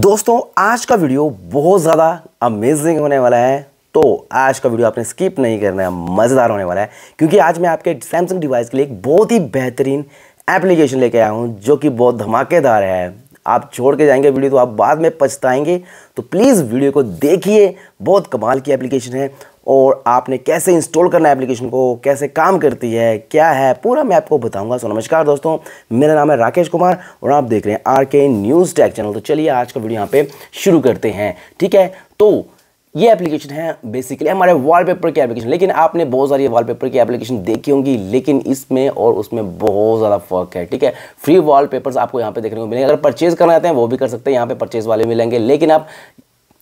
दोस्तों आज का वीडियो बहुत ज़्यादा अमेजिंग होने वाला है तो आज का वीडियो आपने स्किप नहीं करना है मज़ेदार होने वाला है क्योंकि आज मैं आपके सैमसंग डिवाइस के लिए एक बहुत ही बेहतरीन एप्लीकेशन लेके आया हूँ जो कि बहुत धमाकेदार है आप छोड़ के जाएंगे वीडियो तो आप बाद में पछताएंगे तो प्लीज़ वीडियो को देखिए बहुत कमाल की एप्लीकेशन है और आपने कैसे इंस्टॉल करना है एप्लीकेशन को कैसे काम करती है क्या है पूरा मैं आपको बताऊंगा सो नमस्कार दोस्तों मेरा नाम है राकेश कुमार और आप देख रहे हैं आर के न्यूज़ टैक चैनल तो चलिए आज का वीडियो यहाँ पे शुरू करते हैं ठीक है तो ये एप्लीकेशन है बेसिकली हमारे वॉलपेपर की एप्लीकेशन लेकिन आपने बहुत सारी वॉलपेपर की एप्लीकेशन देखी होंगी लेकिन इसमें और उसमें बहुत ज़्यादा फर्क है ठीक है फ्री वॉलपेपर्स आपको यहाँ पे देखने को मिलेंगे अगर परचेज करना चाहते हैं वो भी कर सकते हैं यहाँ पे परचेज वाले मिलेंगे लेकिन आप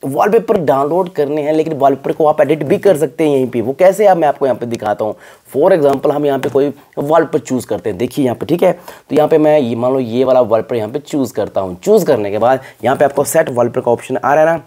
वॉलपेपर डाउनलोड करने हैं लेकिन वॉलपेपर को आप एडिट भी कर सकते हैं यहीं पे वो कैसे आप मैं आपको यहाँ पे दिखाता हूँ फॉर एग्जांपल हम यहाँ पे कोई वॉलपेपर चूज़ करते हैं देखिए यहाँ पे ठीक है तो यहाँ पे मैं ये मान लो ये वाला वॉलपेपर यहाँ पे चूज़ करता हूँ चूज़ करने के बाद यहाँ पे आपको सेट वॉलपेपर का ऑप्शन आ रहा है ना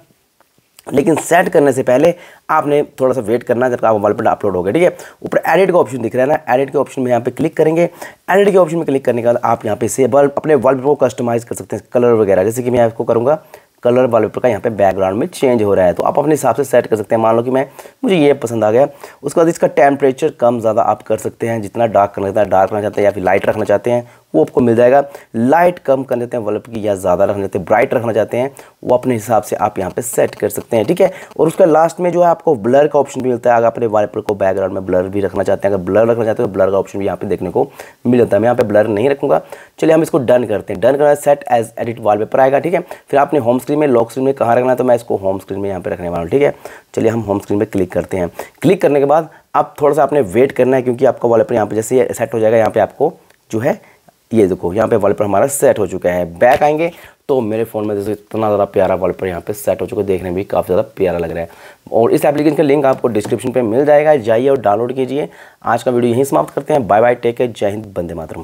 लेकिन सेट करने से पहले आपने थोड़ा सा वेट करना जब आप मोबाइल पर अपलोड हो गया ठीक है ऊपर एडिट का ऑप्शन दिख रहा है ना एडिट के ऑप्शन में यहाँ पे क्लिक करेंगे एडिट के ऑप्शन में क्लिक करने के बाद आप यहाँ पे से अपने वर्ल्ड को कस्टमाइज़ कर सकते हैं कलर वगैरह जैसे कि मैं आपको करूँगा कलर वाले पेपर का यहाँ पे बैकग्राउंड में चेंज हो रहा है तो आप अपने हिसाब से सेट कर सकते हैं मान लो कि मैं मुझे ये पसंद आ गया उसके बाद इसका टेम्परेचर कम ज़्यादा आप कर सकते हैं जितना डार्क करना चाहते हैं डार्क करना चाहते हैं या फिर लाइट रखना चाहते हैं वो आपको मिल जाएगा लाइट कम कर लेते हैं बल्ब की या ज़्यादा रखना चाहते हैं ब्राइट रखना चाहते हैं वो अपने हिसाब से आप यहाँ पे सेट कर सकते हैं ठीक है और उसका लास्ट में जो है आपको ब्लर का ऑप्शन भी मिलता है अगर अपने वाइपर को बैकग्राउंड में ब्लर भी रखना चाहते हैं अगर ब्लर रखना चाहते हैं तो ब्लर का ऑप्शन भी यहाँ पर देखने को मिल जाता है मैं यहाँ पर ब्लर नहीं रखूँगा चलिए हम इसको डन करते हैं डन करना सेट एज एडिट वाल आएगा ठीक है फिर आपने होम स्क्रीन में लॉक स्क्रीन में कहाँ रखना है तो मैं इसको होम स्क्रीन में यहाँ पर रखने वाला हूँ ठीक है चलिए हम होम स्क्रीन पर क्लिक करते हैं क्लिक करने के बाद अब थोड़ा सा आपने वेट करना है क्योंकि आपका वॉलपेपर यहाँ पर जैसे सेट हो जाएगा यहाँ पर आपको जो है ये देखो यहाँ पे वॉलपेपर हमारा सेट हो चुका है बैक आएंगे तो मेरे फ़ोन में जैसे इतना ज़्यादा प्यारा वॉलपेपर यहाँ पे सेट हो चुका है देखने में भी काफ़ी ज़्यादा प्यारा लग रहा है और इस एप्लीकेशन का लिंक आपको डिस्क्रिप्शन पे मिल जाएगा जाइए और डाउनलोड कीजिए आज का वीडियो यहीं समाप्त करते हैं बाय बाय टेक जय हिंद बंदे मातरम